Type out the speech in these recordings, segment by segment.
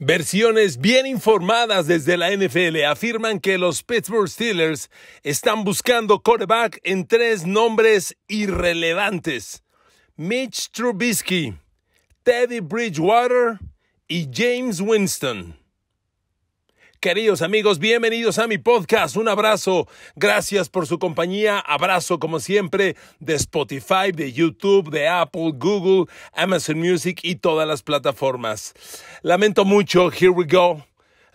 Versiones bien informadas desde la NFL afirman que los Pittsburgh Steelers están buscando quarterback en tres nombres irrelevantes: Mitch Trubisky, Teddy Bridgewater y James Winston. Queridos amigos, bienvenidos a mi podcast. Un abrazo. Gracias por su compañía. Abrazo, como siempre, de Spotify, de YouTube, de Apple, Google, Amazon Music y todas las plataformas. Lamento mucho. Here we go.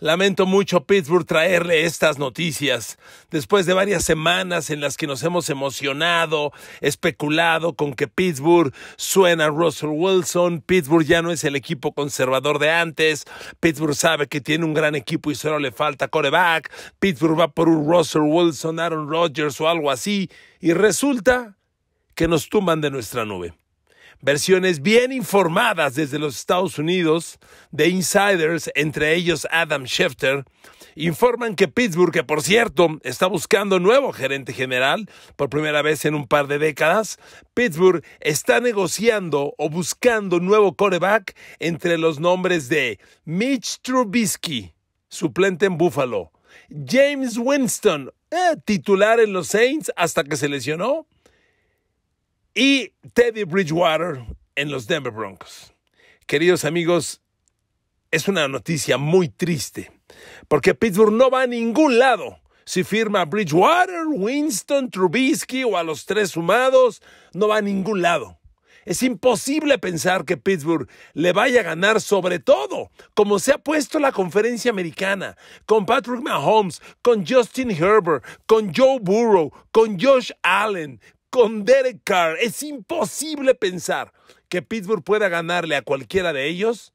Lamento mucho, Pittsburgh, traerle estas noticias. Después de varias semanas en las que nos hemos emocionado, especulado con que Pittsburgh suena a Russell Wilson, Pittsburgh ya no es el equipo conservador de antes, Pittsburgh sabe que tiene un gran equipo y solo le falta coreback, Pittsburgh va por un Russell Wilson, Aaron Rodgers o algo así, y resulta que nos tumban de nuestra nube versiones bien informadas desde los Estados Unidos de insiders, entre ellos Adam Schefter, informan que Pittsburgh, que por cierto está buscando nuevo gerente general por primera vez en un par de décadas, Pittsburgh está negociando o buscando nuevo coreback entre los nombres de Mitch Trubisky, suplente en Buffalo, James Winston, eh, titular en los Saints hasta que se lesionó, y Teddy Bridgewater en los Denver Broncos. Queridos amigos, es una noticia muy triste, porque Pittsburgh no va a ningún lado. Si firma Bridgewater, Winston, Trubisky o a los tres sumados, no va a ningún lado. Es imposible pensar que Pittsburgh le vaya a ganar, sobre todo como se ha puesto la conferencia americana, con Patrick Mahomes, con Justin Herbert, con Joe Burrow, con Josh Allen, con Derek Carr. Es imposible pensar que Pittsburgh pueda ganarle a cualquiera de ellos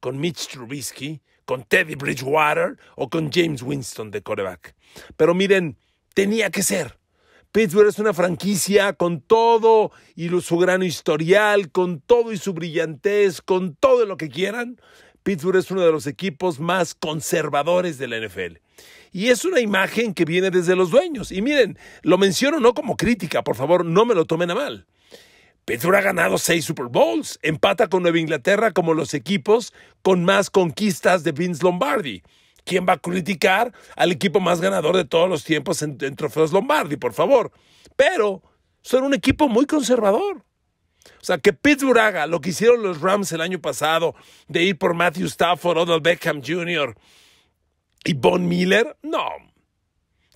con Mitch Trubisky, con Teddy Bridgewater o con James Winston de coreback. Pero miren, tenía que ser. Pittsburgh es una franquicia con todo y su gran historial, con todo y su brillantez, con todo lo que quieran. Pittsburgh es uno de los equipos más conservadores de la NFL. Y es una imagen que viene desde los dueños. Y miren, lo menciono no como crítica, por favor, no me lo tomen a mal. Pittsburgh ha ganado seis Super Bowls, empata con Nueva Inglaterra como los equipos con más conquistas de Vince Lombardi. ¿Quién va a criticar al equipo más ganador de todos los tiempos en, trofeos Lombardi, por favor? Pero son un equipo muy conservador. O sea, que Pittsburgh haga lo que hicieron los Rams el año pasado de ir por Matthew Stafford, Odell Beckham Jr., ¿Y Von Miller? No.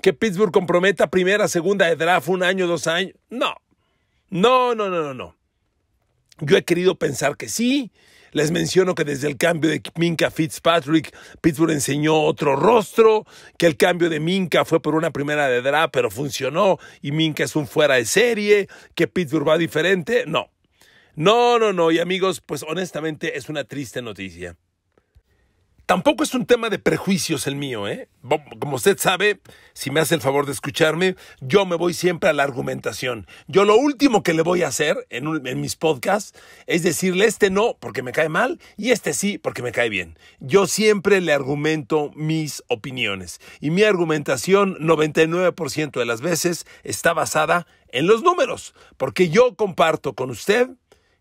¿Que Pittsburgh comprometa primera, segunda de draft, un año, dos años? No. No, no, no, no, no. Yo he querido pensar que sí. Les menciono que desde el cambio de Minka Fitzpatrick, Pittsburgh enseñó otro rostro, que el cambio de Minka fue por una primera de draft, pero funcionó y Minka es un fuera de serie, que Pittsburgh va diferente. No. No, no, no. Y amigos, pues honestamente es una triste noticia. Tampoco es un tema de prejuicios el mío, ¿eh? Como usted sabe, si me hace el favor de escucharme, yo me voy siempre a la argumentación. Yo lo último que le voy a hacer en, mis podcasts es decirle este no porque me cae mal y este sí porque me cae bien. Yo siempre le argumento mis opiniones y mi argumentación 99% de las veces está basada en los números, porque yo comparto con usted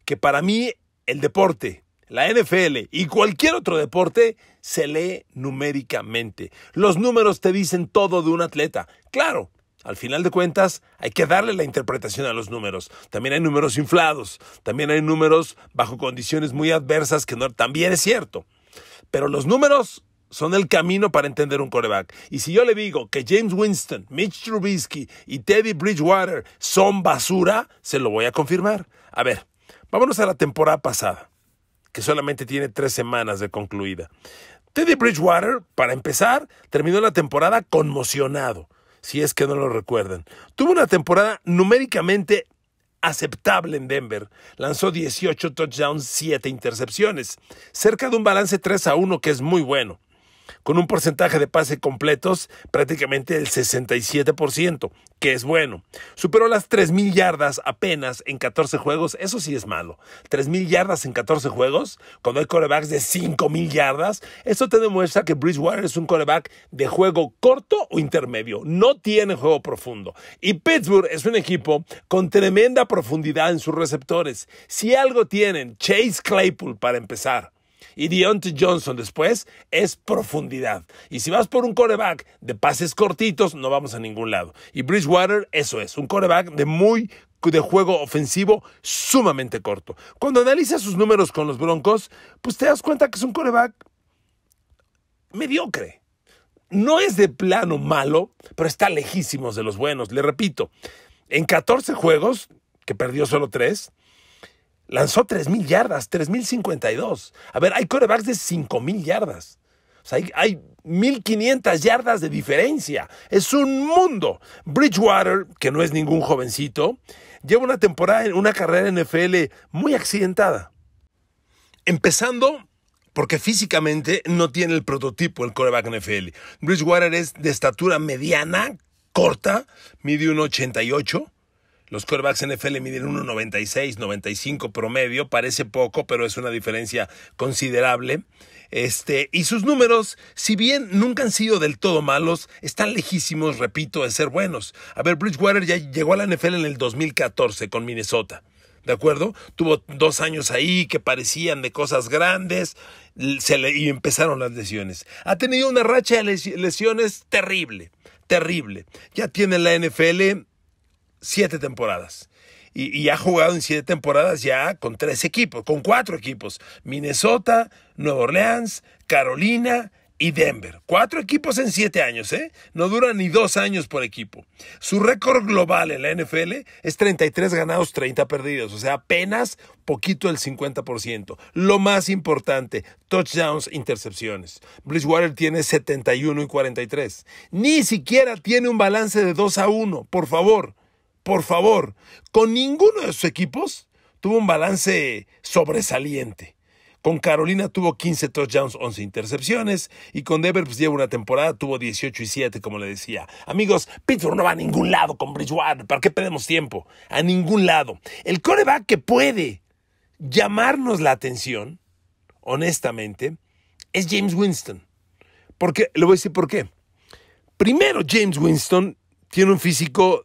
que para mí el deporte, la NFL y cualquier otro deporte se lee numéricamente. Los números te dicen todo de un atleta. Claro, al final de cuentas, hay que darle la interpretación a los números. También hay números inflados, también hay números bajo condiciones muy adversas que no, también es cierto. Pero los números son el camino para entender un coreback. Y si yo le digo que James Winston, Mitch Trubisky y Teddy Bridgewater son basura, se lo voy a confirmar. A ver, vámonos a la temporada pasada que solamente tiene tres semanas de concluida. Teddy Bridgewater, para empezar, terminó la temporada conmocionado, si es que no lo recuerdan. Tuvo una temporada numéricamente aceptable en Denver. Lanzó 18 touchdowns, 7 intercepciones, cerca de un balance 3 a 1 que es muy bueno con un porcentaje de pase completos prácticamente del 67%, que es bueno. Superó las 3.000 yardas apenas en 14 juegos, eso sí es malo. 3.000 yardas en 14 juegos, cuando hay corebacks de 5.000 yardas, eso te demuestra que Bridgewater es un coreback de juego corto o intermedio, no tiene juego profundo. Y Pittsburgh es un equipo con tremenda profundidad en sus receptores. Si algo tienen, Chase Claypool para empezar y Deontay Johnson después es profundidad. Y si vas por un coreback de pases cortitos, no vamos a ningún lado. Y Bridgewater, eso es, un coreback de muy de juego ofensivo sumamente corto. Cuando analizas sus números con los Broncos, pues te das cuenta que es un coreback mediocre. No es de plano malo, pero está lejísimos de los buenos. Le repito, en 14 juegos, que perdió solo 3, Lanzó 3.000 yardas, 3.052. A ver, hay corebacks de 5.000 yardas. O sea, hay, 1.500 yardas de diferencia. Es un mundo. Bridgewater, que no es ningún jovencito, lleva una temporada, en una carrera en NFL muy accidentada. Empezando porque físicamente no tiene el prototipo el coreback NFL. Bridgewater es de estatura mediana, corta, mide un ocho. Los quarterbacks NFL miden 1.96, 95 promedio. Parece poco, pero es una diferencia considerable. Este, y sus números, si bien nunca han sido del todo malos, están lejísimos, repito, de ser buenos. A ver, Bridgewater ya llegó a la NFL en el 2014 con Minnesota. ¿De acuerdo? Tuvo dos años ahí que parecían de cosas grandes se le, y empezaron las lesiones. Ha tenido una racha de lesiones terrible, terrible. Ya tiene la NFL siete temporadas. Y, ha jugado en siete temporadas ya con tres equipos, con cuatro equipos. Minnesota, Nueva Orleans, Carolina y Denver. Cuatro equipos en siete años, ¿eh? No dura ni dos años por equipo. Su récord global en la NFL es 33 ganados, 30 perdidos, o sea, apenas poquito del 50%. Lo más importante, touchdowns, intercepciones. Bridgewater tiene 71 y 43. Ni siquiera tiene un balance de 2 a 1, por favor por favor, con ninguno de sus equipos tuvo un balance sobresaliente. Con Carolina tuvo 15 touchdowns, 11 intercepciones. Y con Denver, pues lleva una temporada, tuvo 18 y 7, como le decía. Amigos, Pittsburgh no va a ningún lado con Bridgewater. ¿Para qué perdemos tiempo? A ningún lado. El coreback que puede llamarnos la atención, honestamente, es James Winston. Porque, le voy a decir por qué. Primero, James Winston tiene un físico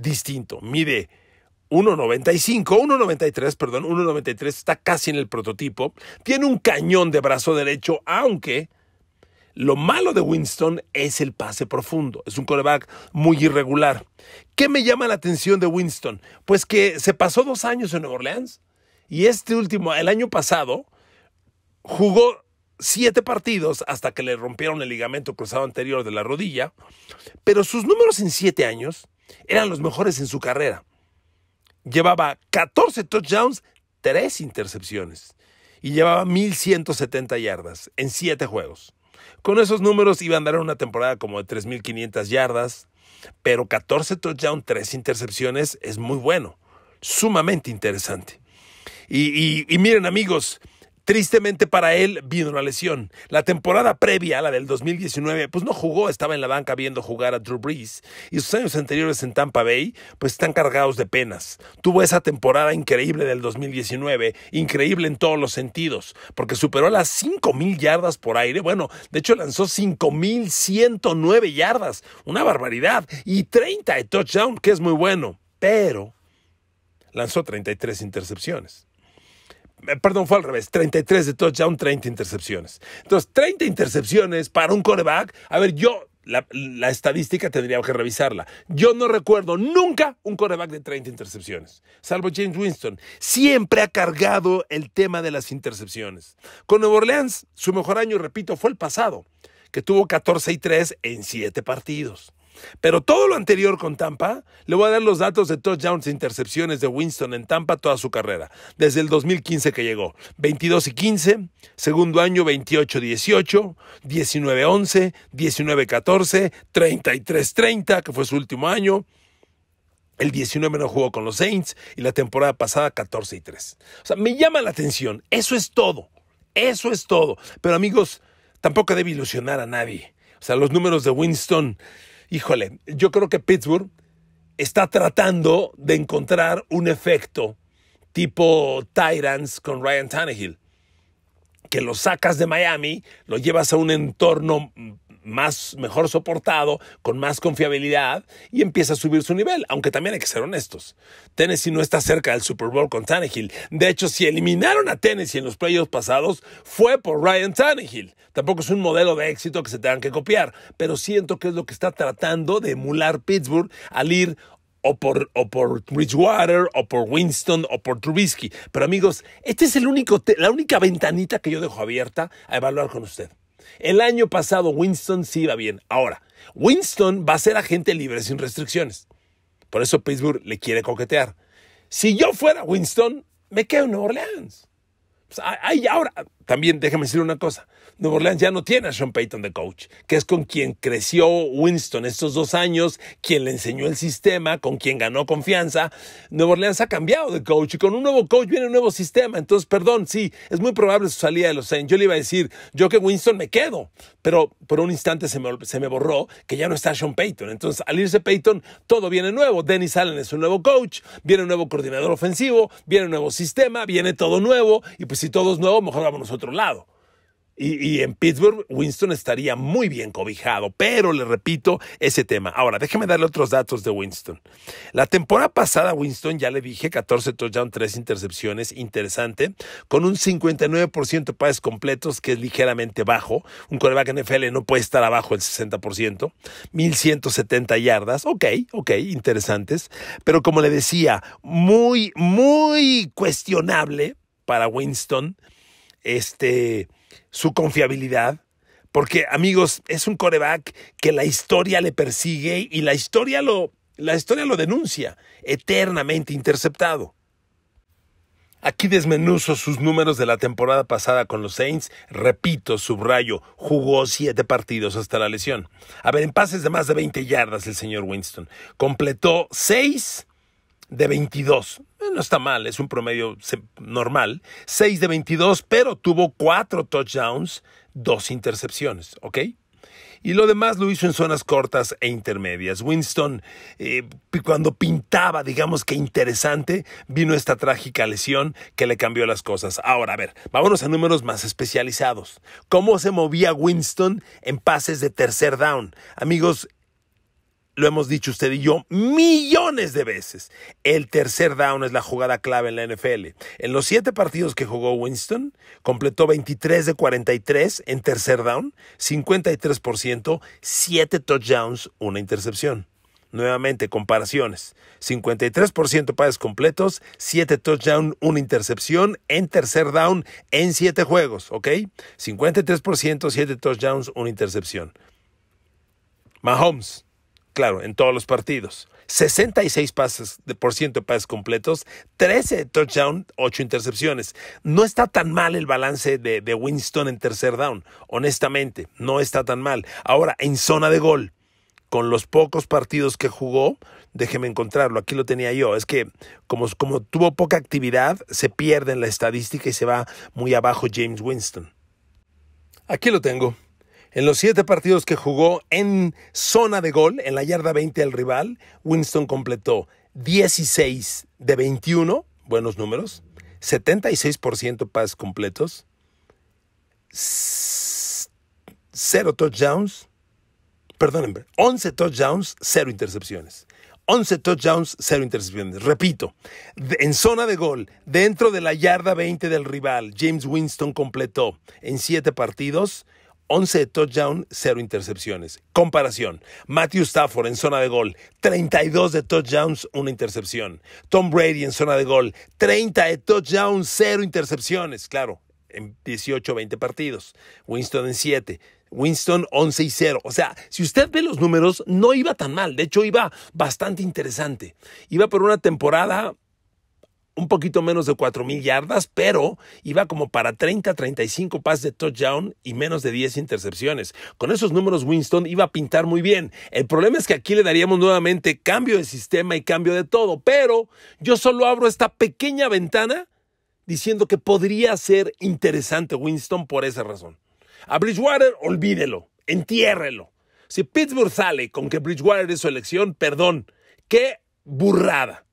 distinto. Mide 1.95, 1.93, perdón, 1.93 está casi en el prototipo. Tiene un cañón de brazo derecho, aunque lo malo de Winston es el pase profundo. Es un coreback muy irregular. ¿Qué me llama la atención de Winston? Pues que se pasó dos años en Nueva Orleans y este último, el año pasado, jugó siete partidos hasta que le rompieron el ligamento cruzado anterior de la rodilla, pero sus números en siete años eran los mejores en su carrera. Llevaba 14 touchdowns, 3 intercepciones. Y llevaba 1.170 yardas en 7 juegos. Con esos números iba a andar una temporada como de 3.500 yardas, pero 14 touchdowns, 3 intercepciones es muy bueno, sumamente interesante. Y, y miren amigos, Tristemente para él vino una lesión. La temporada previa, a la del 2019, pues no jugó, estaba en la banca viendo jugar a Drew Brees y sus años anteriores en Tampa Bay, pues están cargados de penas. Tuvo esa temporada increíble del 2019, increíble en todos los sentidos, porque superó las 5000 yardas por aire. Bueno, de hecho lanzó 5109 yardas, una barbaridad, y 30 de touchdown, que es muy bueno, pero lanzó 33 intercepciones. Eh, perdón, fue al revés, 33 de touchdown, 30 intercepciones. Entonces, 30 intercepciones para un coreback. A ver, yo la, estadística tendría que revisarla. Yo no recuerdo nunca un coreback de 30 intercepciones, salvo James Winston. Siempre ha cargado el tema de las intercepciones. Con Nueva Orleans, su mejor año, repito, fue el pasado, que tuvo 14 y 3 en 7 partidos. Pero todo lo anterior con Tampa, le voy a dar los datos de touchdowns e intercepciones de Winston en Tampa toda su carrera, desde el 2015 que llegó, 22 y 15, segundo año 28 18, 19 11, 19 14, 33 30, que fue su último año. El 19 no jugó con los Saints y la temporada pasada 14 y 3. O sea, me llama la atención. Eso es todo. Eso es todo. Pero amigos, tampoco debe ilusionar a nadie. O sea, los números de Winston híjole, yo creo que Pittsburgh está tratando de encontrar un efecto tipo Tyrants con Ryan Tannehill, que lo sacas de Miami, lo llevas a un entorno más mejor soportado, con más confiabilidad y empieza a subir su nivel, aunque también hay que ser honestos. Tennessee no está cerca del Super Bowl con Tannehill. De hecho, si eliminaron a Tennessee en los playoffs pasados, fue por Ryan Tannehill. Tampoco es un modelo de éxito que se tengan que copiar, pero siento que es lo que está tratando de emular Pittsburgh al ir o por, o por Bridgewater, o por Winston, o por Trubisky. Pero amigos, esta es el único, la única ventanita que yo dejo abierta a evaluar con usted. El año pasado Winston sí iba bien. Ahora, Winston va a ser agente libre sin restricciones. Por eso Pittsburgh le quiere coquetear. Si yo fuera Winston, me quedo en Nueva Orleans. Pues, ahí ahora, también déjame decir una cosa, Nueva Orleans ya no tiene a Sean Payton de coach, que es con quien creció Winston estos dos años, quien le enseñó el sistema, con quien ganó confianza. Nueva Orleans ha cambiado de coach y con un nuevo coach viene un nuevo sistema. Entonces, perdón, sí, es muy probable su salida de los Saints. Yo le iba a decir, yo que Winston me quedo, pero por un instante se me, se me borró que ya no está Sean Payton. Entonces, al irse Payton, todo viene nuevo. Dennis Allen es un nuevo coach, viene un nuevo coordinador ofensivo, viene un nuevo sistema, viene todo nuevo y pues si todo es nuevo, mejor vámonos otro lado. Y, en Pittsburgh, Winston estaría muy bien cobijado, pero le repito ese tema. Ahora, déjeme darle otros datos de Winston. La temporada pasada, Winston, ya le dije, 14 touchdowns, 3 intercepciones, interesante, con un 59% de pases completos, que es ligeramente bajo. Un coreback NFL no puede estar abajo del 60%. 1170 yardas, ok, ok, interesantes. Pero como le decía, muy, muy cuestionable para Winston este, su confiabilidad. Porque, amigos, es un coreback que la historia le persigue y la historia lo, la historia lo denuncia, eternamente interceptado. Aquí desmenuzo sus números de la temporada pasada con los Saints. Repito, subrayo, jugó siete partidos hasta la lesión. A ver, en pases de más de 20 yardas el señor Winston. Completó seis de 22. Eh, no está mal, es un promedio normal. 6 de 22, pero tuvo 4 touchdowns, 2 intercepciones, ¿ok? Y lo demás lo hizo en zonas cortas e intermedias. Winston, eh, cuando pintaba, digamos que interesante, vino esta trágica lesión que le cambió las cosas. Ahora, a ver, vámonos a números más especializados. ¿Cómo se movía Winston en pases de tercer down? Amigos, lo hemos dicho usted y yo millones de veces. El tercer down es la jugada clave en la NFL. En los siete partidos que jugó Winston, completó 23 de 43 en tercer down, 53%, 7 touchdowns, una intercepción. Nuevamente, comparaciones. 53% pases completos, 7 touchdowns, una intercepción en tercer down en siete juegos, ¿ok? 53%, 7 touchdowns, una intercepción. Mahomes, claro, en todos los partidos. 66 pases de por ciento de pases completos, 13 touchdowns, touchdown, 8 intercepciones. No está tan mal el balance de, de Winston en tercer down, honestamente, no está tan mal. Ahora, en zona de gol, con los pocos partidos que jugó, déjeme encontrarlo, aquí lo tenía yo, es que como, como tuvo poca actividad, se pierde en la estadística y se va muy abajo James Winston. Aquí lo tengo. En los siete partidos que jugó en zona de gol, en la yarda 20 del rival, Winston completó 16 de 21, buenos números, 76% pases completos, 0 touchdowns, perdónenme, 11 touchdowns, 0 intercepciones. 11 touchdowns, 0 intercepciones. Repito, en zona de gol, dentro de la yarda 20 del rival, James Winston completó en 7 partidos 11 de touchdown, 0 intercepciones. Comparación. Matthew Stafford en zona de gol, 32 de touchdowns, 1 intercepción. Tom Brady en zona de gol, 30 de touchdowns, 0 intercepciones. Claro, en 18, 20 partidos. Winston en 7. Winston 11 y 0. O sea, si usted ve los números, no iba tan mal. De hecho, iba bastante interesante. Iba por una temporada un poquito menos de mil yardas, pero iba como para 30, 35 pases de touchdown y menos de 10 intercepciones. Con esos números Winston iba a pintar muy bien. El problema es que aquí le daríamos nuevamente cambio de sistema y cambio de todo, pero yo solo abro esta pequeña ventana diciendo que podría ser interesante Winston por esa razón. A Bridgewater, olvídelo, entiérrelo. Si Pittsburgh sale con que Bridgewater es su elección, perdón, qué burrada.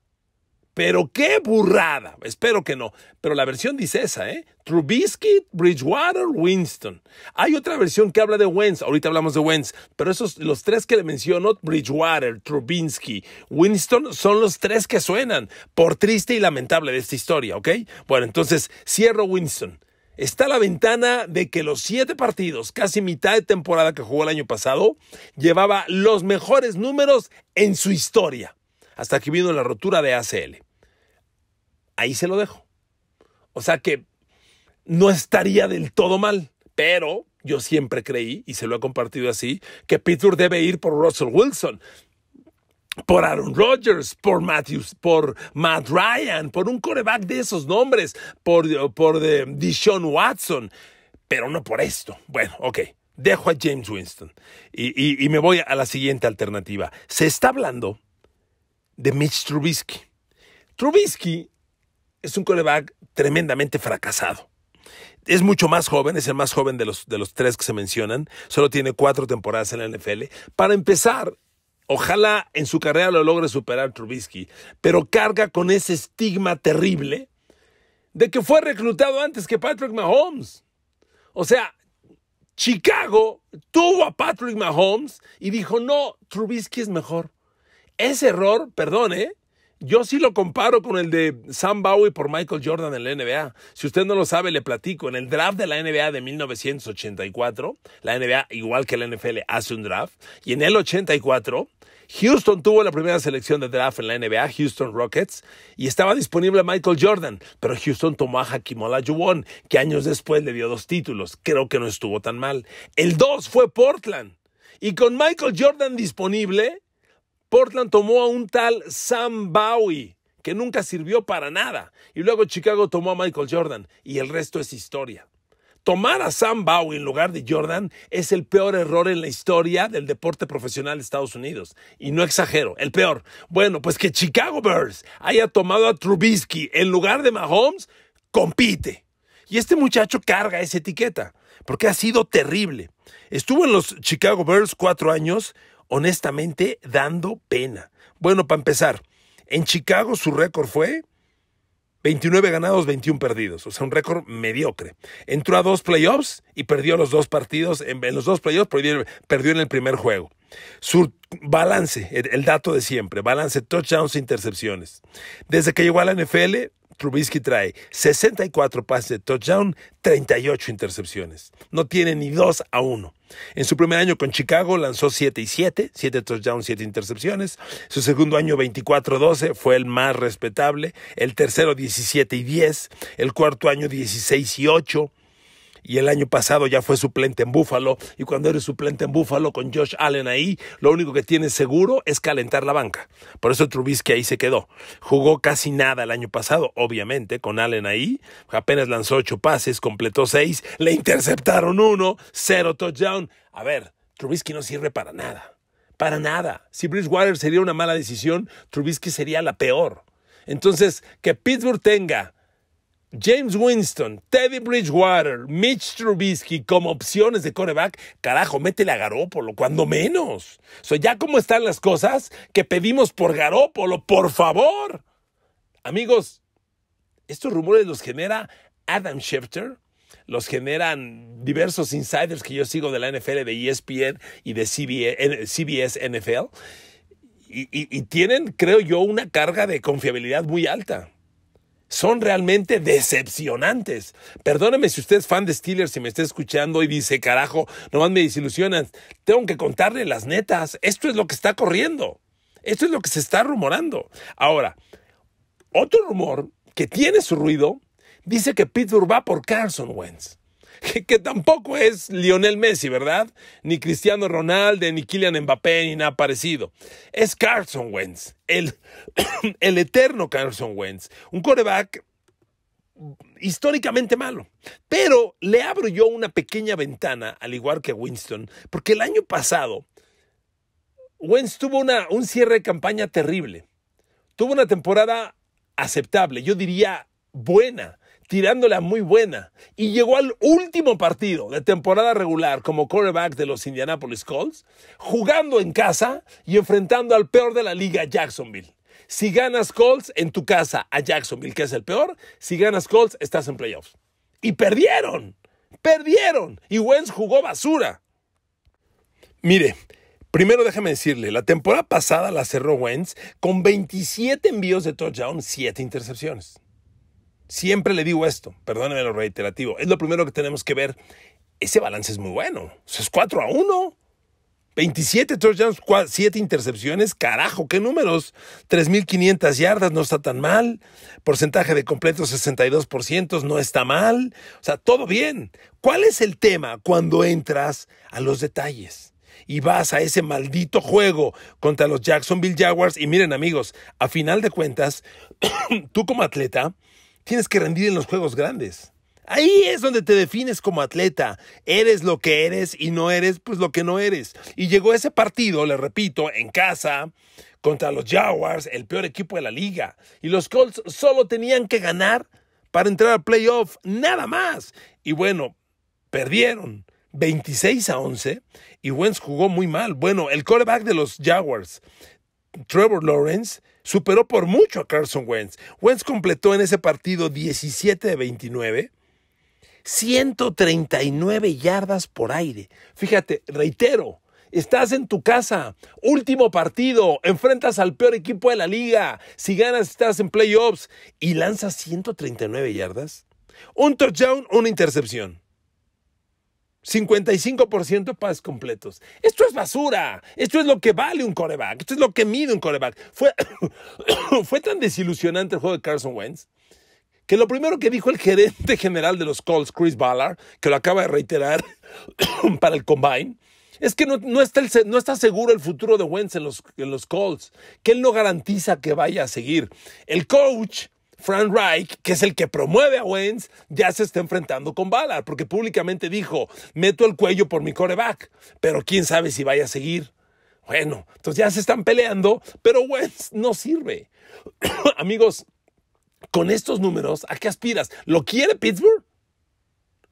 Pero qué burrada. Espero que no. Pero la versión dice esa, ¿eh? Trubisky, Bridgewater, Winston. Hay otra versión que habla de Wentz. Ahorita hablamos de Wentz. Pero esos, los tres que le menciono, Bridgewater, Trubisky, Winston, son los tres que suenan. Por triste y lamentable de esta historia, ¿ok? Bueno, entonces cierro Winston. Está la ventana de que los siete partidos, casi mitad de temporada que jugó el año pasado, llevaba los mejores números en su historia hasta que vino la rotura de ACL ahí se lo dejo. O sea que no estaría del todo mal, pero yo siempre creí, y se lo he compartido así, que Peter debe ir por Russell Wilson, por Aaron Rodgers, por Matthews, por Matt Ryan, por un coreback de esos nombres, por, por de eh, Deshaun Watson, pero no por esto. Bueno, ok. Dejo a James Winston y me voy a la siguiente alternativa. Se está hablando de Mitch Trubisky. Trubisky es un coreback tremendamente fracasado. Es mucho más joven, es el más joven de los, de los tres que se mencionan. Solo tiene cuatro temporadas en la NFL. Para empezar, ojalá en su carrera lo logre superar Trubisky, pero carga con ese estigma terrible de que fue reclutado antes que Patrick Mahomes. O sea, Chicago tuvo a Patrick Mahomes y dijo, no, Trubisky es mejor. Ese error, perdón, ¿eh? Yo sí lo comparo con el de Sam Bowie por Michael Jordan en la NBA. Si usted no lo sabe, le platico. En el draft de la NBA de 1984, la NBA, igual que la NFL, hace un draft. Y en el 84, Houston tuvo la primera selección de draft en la NBA, Houston Rockets, y estaba disponible Michael Jordan, pero Houston tomó a Hakimola Olajuwon, que años después le dio dos títulos. Creo que no estuvo tan mal. El dos fue Portland. Y con Michael Jordan disponible, Portland tomó a un tal Sam Bowie, que nunca sirvió para nada. Y luego Chicago tomó a Michael Jordan. Y el resto es historia. Tomar a Sam Bowie en lugar de Jordan es el peor error en la historia del deporte profesional de Estados Unidos. Y no exagero, el peor. Bueno, pues que Chicago Bears haya tomado a Trubisky en lugar de Mahomes, compite. Y este muchacho carga esa etiqueta, porque ha sido terrible. Estuvo en los Chicago Bears cuatro años, honestamente dando pena. Bueno, para empezar, en Chicago su récord fue 29 ganados, 21 perdidos, o sea, un récord mediocre. Entró a dos playoffs y perdió los dos partidos, en, los dos playoffs perdió, perdió en el primer juego. Su balance, el, el dato de siempre, balance touchdowns e intercepciones. Desde que llegó a la NFL, Trubisky trae 64 pases de touchdown, 38 intercepciones. No tiene ni 2 a 1. En su primer año con Chicago lanzó 7 y 7, 7 touchdowns, 7 intercepciones. Su segundo año 24-12 fue el más respetable. El tercero 17 y 10. El cuarto año 16 y 8 y el año pasado ya fue suplente en Búfalo. Y cuando eres suplente en Búfalo con Josh Allen ahí, lo único que tienes seguro es calentar la banca. Por eso Trubisky ahí se quedó. Jugó casi nada el año pasado, obviamente, con Allen ahí. Apenas lanzó ocho pases, completó seis, le interceptaron uno, cero touchdown. A ver, Trubisky no sirve para nada. Para nada. Si Bridgewater sería una mala decisión, Trubisky sería la peor. Entonces, que Pittsburgh tenga James Winston, Teddy Bridgewater, Mitch Trubisky como opciones de coreback, carajo, métele a Garópolo, cuando menos. O sea, ya como están las cosas, que pedimos por Garópolo, por favor. Amigos, estos rumores los genera Adam Schefter, los generan diversos insiders que yo sigo de la NFL, de ESPN y de CBS, NFL. y tienen, creo yo, una carga de confiabilidad muy alta son realmente decepcionantes. Perdóneme si usted es fan de Steelers y me está escuchando y dice, carajo, nomás me desilusionan. Tengo que contarle las netas. Esto es lo que está corriendo. Esto es lo que se está rumorando. Ahora, otro rumor que tiene su ruido dice que Pittsburgh va por Carson Wentz. que, tampoco es Lionel Messi, ¿verdad? Ni Cristiano Ronaldo, ni Kylian Mbappé, ni nada parecido. Es Carson Wentz, el, el eterno Carson Wentz, un coreback históricamente malo. Pero le abro yo una pequeña ventana, al igual que Winston, porque el año pasado Wentz tuvo una, un cierre de campaña terrible. Tuvo una temporada aceptable, yo diría buena, tirándola muy buena y llegó al último partido de temporada regular como quarterback de los Indianapolis Colts, jugando en casa y enfrentando al peor de la liga, Jacksonville. Si ganas Colts en tu casa a Jacksonville, que es el peor, si ganas Colts estás en playoffs. Y perdieron, perdieron. Y Wentz jugó basura. Mire, Primero déjeme decirle, la temporada pasada la cerró Wentz con 27 envíos de touchdown, 7 intercepciones. Siempre le digo esto, perdónenme lo reiterativo, es lo primero que tenemos que ver. Ese balance es muy bueno. es 4 a 1. 27 touchdowns, 7 intercepciones, carajo, qué números. 3.500 yardas, no está tan mal. Porcentaje de completo 62%, no está mal. O sea, todo bien. ¿Cuál es el tema cuando entras a los detalles? Y vas a ese maldito juego contra los Jacksonville Jaguars. Y miren amigos, a final de cuentas, tú como atleta tienes que rendir en los juegos grandes. Ahí es donde te defines como atleta. Eres lo que eres y no eres pues lo que no eres. Y llegó ese partido, le repito, en casa contra los Jaguars, el peor equipo de la liga. Y los Colts solo tenían que ganar para entrar al playoff, nada más. Y bueno, perdieron 26 a 11 y Wentz jugó muy mal. Bueno, el quarterback de los Jaguars, Trevor Lawrence, superó por mucho a Carson Wentz. Wentz completó en ese partido 17 de 29, 139 yardas por aire. Fíjate, reitero, estás en tu casa, último partido, enfrentas al peor equipo de la liga, si ganas estás en playoffs y lanzas 139 yardas. Un touchdown, una intercepción. 55% pases completos. Esto es basura. Esto es lo que vale un coreback. Esto es lo que mide un coreback. Fue, fue tan desilusionante el juego de Carson Wentz que lo primero que dijo el gerente general de los Colts, Chris Ballard, que lo acaba de reiterar para el combine, es que no, no, está seguro el futuro de Wentz en los, en los Colts, que él no garantiza que vaya a seguir. El coach Frank Reich, que es el que promueve a Wentz, ya se está enfrentando con Ballard, porque públicamente dijo, meto el cuello por mi coreback, pero quién sabe si vaya a seguir. Bueno, entonces ya se están peleando, pero Wentz no sirve. Amigos, con estos números, ¿a qué aspiras? ¿Lo quiere Pittsburgh?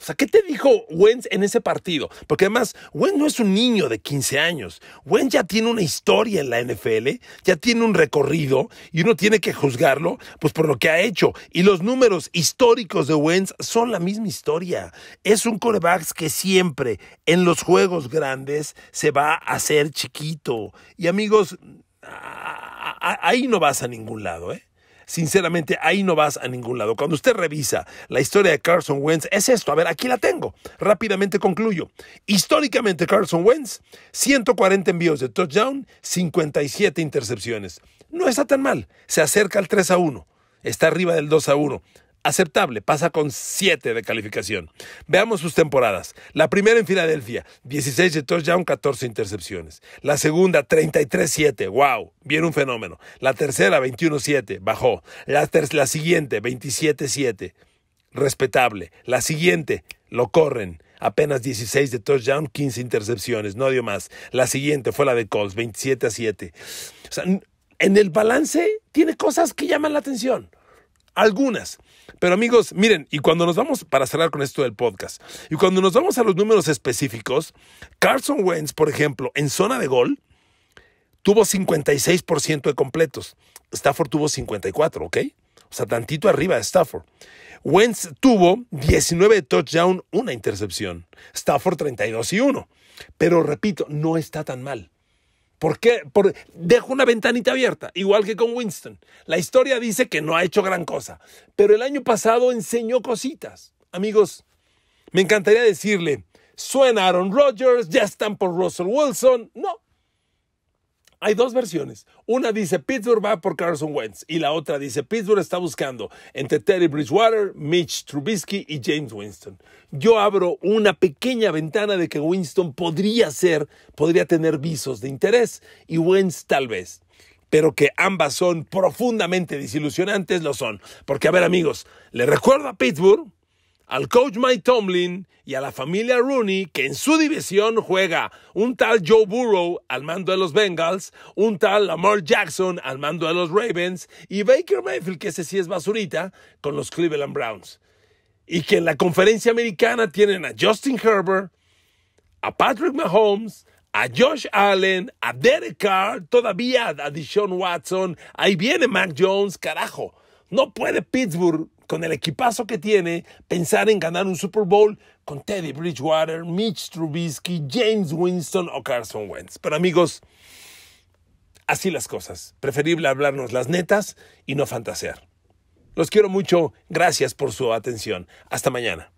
O sea, ¿qué te dijo Wentz en ese partido? Porque además, Wentz no es un niño de 15 años. Wentz ya tiene una historia en la NFL, ya tiene un recorrido y uno tiene que juzgarlo pues por lo que ha hecho. Y los números históricos de Wentz son la misma historia. Es un corebacks que siempre en los juegos grandes se va a hacer chiquito. Y amigos, ahí no vas a ningún lado, ¿eh? sinceramente ahí no vas a ningún lado. Cuando usted revisa la historia de Carson Wentz, es esto. A ver, aquí la tengo. Rápidamente concluyo. Históricamente Carson Wentz, 140 envíos de touchdown, 57 intercepciones. No está tan mal. Se acerca al 3 a 1. Está arriba del 2 a 1 aceptable, pasa con 7 de calificación. Veamos sus temporadas. La primera en Filadelfia, 16 de touchdown, 14 intercepciones. La segunda, 33-7, wow, Viene un fenómeno. La tercera, 21-7, bajó. La, la siguiente, 27-7, respetable. La siguiente, lo corren. Apenas 16 de touchdown, 15 intercepciones, no dio más. La siguiente fue la de Colts, 27 7. O sea, en el balance tiene cosas que llaman la atención. Algunas. Pero amigos, miren, y cuando nos vamos, para cerrar con esto del podcast, y cuando nos vamos a los números específicos, Carson Wentz, por ejemplo, en zona de gol, tuvo 56% de completos. Stafford tuvo 54, ¿ok? O sea, tantito arriba de Stafford. Wentz tuvo 19 touchdown, una intercepción. Stafford 32 y 1. Pero repito, no está tan mal. ¿Por qué? dejo una ventanita abierta, igual que con Winston. La historia dice que no ha hecho gran cosa, pero el año pasado enseñó cositas. Amigos, me encantaría decirle, suena Aaron Rodgers, ya están por Russell Wilson. No, hay dos versiones. Una dice Pittsburgh va por Carson Wentz y la otra dice Pittsburgh está buscando entre Terry Bridgewater, Mitch Trubisky y James Winston. Yo abro una pequeña ventana de que Winston podría ser, podría tener visos de interés y Wentz tal vez pero que ambas son profundamente desilusionantes, lo son. Porque, a ver amigos, le recuerdo a Pittsburgh al coach Mike Tomlin y a la familia Rooney, que en su división juega un tal Joe Burrow al mando de los Bengals, un tal Lamar Jackson al mando de los Ravens y Baker Mayfield, que ese sí es basurita, con los Cleveland Browns. Y que en la conferencia americana tienen a Justin Herbert, a Patrick Mahomes, a Josh Allen, a Derek Carr, todavía a Deshaun Watson, ahí viene Mac Jones, carajo. No puede Pittsburgh, con el equipazo que tiene, pensar en ganar un Super Bowl con Teddy Bridgewater, Mitch Trubisky, James Winston o Carson Wentz. Pero amigos, así las cosas. Preferible hablarnos las netas y no fantasear. Los quiero mucho. Gracias por su atención. Hasta mañana.